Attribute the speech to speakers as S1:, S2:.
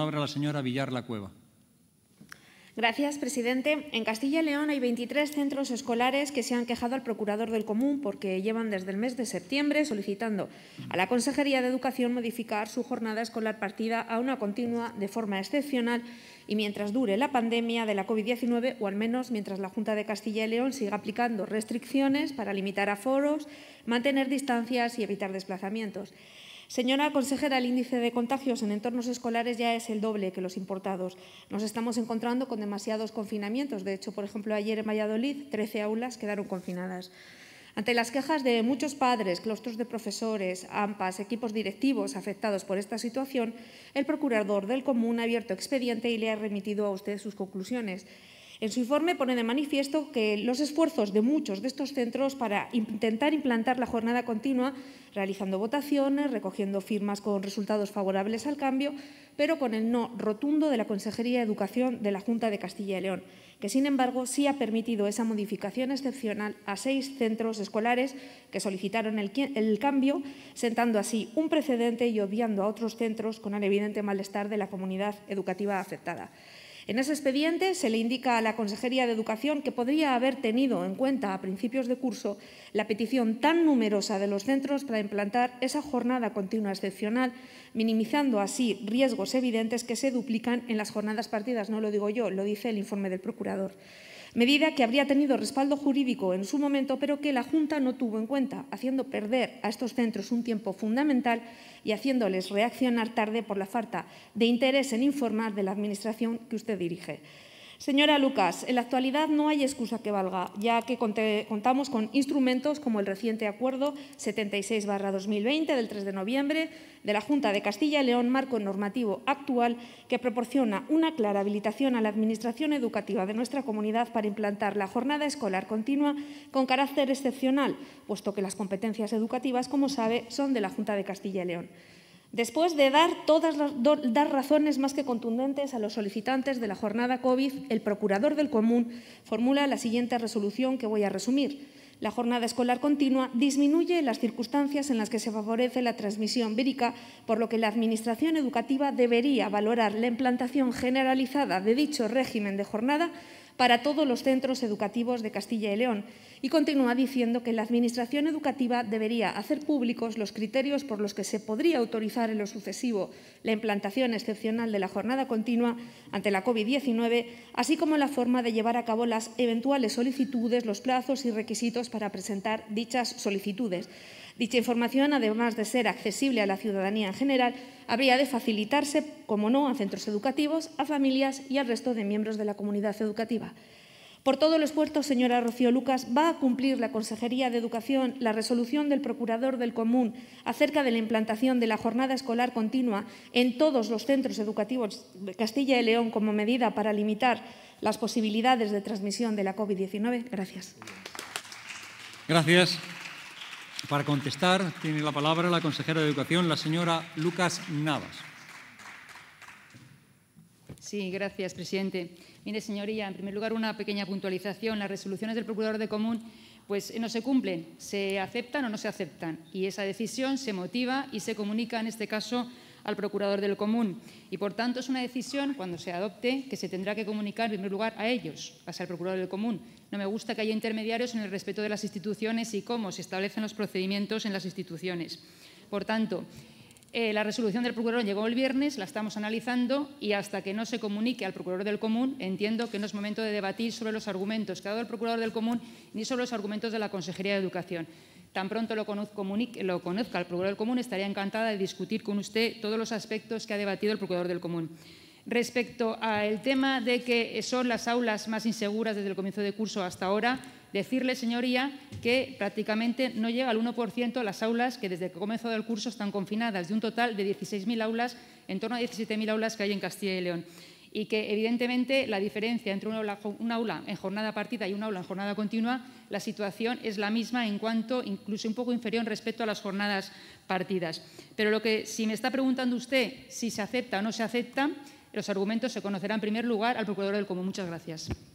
S1: palabra la señora Villar La Cueva.
S2: Gracias, presidente. En Castilla y León hay 23 centros escolares que se han quejado al procurador del común porque llevan desde el mes de septiembre solicitando a la Consejería de Educación modificar su jornada escolar partida a una continua de forma excepcional y mientras dure la pandemia de la COVID-19 o al menos mientras la Junta de Castilla y León siga aplicando restricciones para limitar aforos, mantener distancias y evitar desplazamientos. Señora consejera, el índice de contagios en entornos escolares ya es el doble que los importados. Nos estamos encontrando con demasiados confinamientos. De hecho, por ejemplo, ayer en Valladolid 13 aulas quedaron confinadas. Ante las quejas de muchos padres, claustros de profesores, AMPAs, equipos directivos afectados por esta situación, el procurador del común ha abierto expediente y le ha remitido a usted sus conclusiones. En su informe pone de manifiesto que los esfuerzos de muchos de estos centros para intentar implantar la jornada continua, realizando votaciones, recogiendo firmas con resultados favorables al cambio, pero con el no rotundo de la Consejería de Educación de la Junta de Castilla y León, que sin embargo sí ha permitido esa modificación excepcional a seis centros escolares que solicitaron el, cambio, sentando así un precedente y obviando a otros centros con el evidente malestar de la comunidad educativa afectada. En ese expediente se le indica a la Consejería de Educación que podría haber tenido en cuenta a principios de curso la petición tan numerosa de los centros para implantar esa jornada continua excepcional, minimizando así riesgos evidentes que se duplican en las jornadas partidas. No lo digo yo, lo dice el informe del procurador medida que habría tenido respaldo jurídico en su momento, pero que la Junta no tuvo en cuenta, haciendo perder a estos centros un tiempo fundamental y haciéndoles reaccionar tarde por la falta de interés en informar de la Administración que usted dirige. Señora Lucas, en la actualidad no hay excusa que valga, ya que contamos con instrumentos como el reciente Acuerdo 76-2020 del 3 de noviembre de la Junta de Castilla y León, marco normativo actual que proporciona una clara habilitación a la Administración Educativa de nuestra comunidad para implantar la jornada escolar continua con carácter excepcional, puesto que las competencias educativas, como sabe, son de la Junta de Castilla y León. Después de dar todas razones más que contundentes a los solicitantes de la jornada COVID, el procurador del común formula la siguiente resolución que voy a resumir. La jornada escolar continua disminuye las circunstancias en las que se favorece la transmisión vírica, por lo que la Administración educativa debería valorar la implantación generalizada de dicho régimen de jornada para todos los centros educativos de Castilla y León y continúa diciendo que la Administración educativa debería hacer públicos los criterios por los que se podría autorizar en lo sucesivo la implantación excepcional de la jornada continua ante la COVID-19, así como la forma de llevar a cabo las eventuales solicitudes, los plazos y requisitos para presentar dichas solicitudes. Dicha información, además de ser accesible a la ciudadanía en general, habría de facilitarse, como no, a centros educativos, a familias y al resto de miembros de la comunidad educativa. Por todo los puertos, señora Rocío Lucas, va a cumplir la Consejería de Educación la resolución del Procurador del Común acerca de la implantación de la jornada escolar continua en todos los centros educativos de Castilla y León como medida para limitar las posibilidades de transmisión de la COVID-19. Gracias.
S1: Gracias. Para contestar, tiene la palabra la consejera de Educación, la señora Lucas Navas. Sí, gracias, presidente. Mire, señoría, en primer lugar, una pequeña puntualización. Las resoluciones del Procurador de Común pues, no se cumplen, se aceptan o no se aceptan. Y esa decisión se motiva y se comunica, en este caso, al procurador del común. Y, por tanto, es una decisión, cuando se adopte, que se tendrá que comunicar en primer lugar a ellos, hacia el procurador del común. No me gusta que haya intermediarios en el respeto de las instituciones y cómo se establecen los procedimientos en las instituciones. Por tanto, eh, la resolución del procurador llegó el viernes, la estamos analizando y hasta que no se comunique al procurador del común, entiendo que no es momento de debatir sobre los argumentos que ha dado el procurador del común ni sobre los argumentos de la Consejería de Educación. Tan pronto lo, conozco, conozca el Procurador del Común, estaría encantada de discutir con usted todos los aspectos que ha debatido el Procurador del Común. Respecto al tema de que son las aulas más inseguras desde el comienzo de curso hasta ahora, decirle, señoría, que prácticamente no llega al 1% las aulas que desde el comienzo del curso están confinadas, de un total de 16.000 aulas, en torno a 17.000 aulas que hay en Castilla y León y que evidentemente la diferencia entre un aula, en jornada partida y un aula en jornada continua, la situación es la misma en cuanto, incluso un poco inferior respecto a las jornadas partidas. Pero lo que, si me está preguntando usted si se acepta o no se acepta, los argumentos se conocerán en primer lugar al Procurador del Común. Muchas gracias.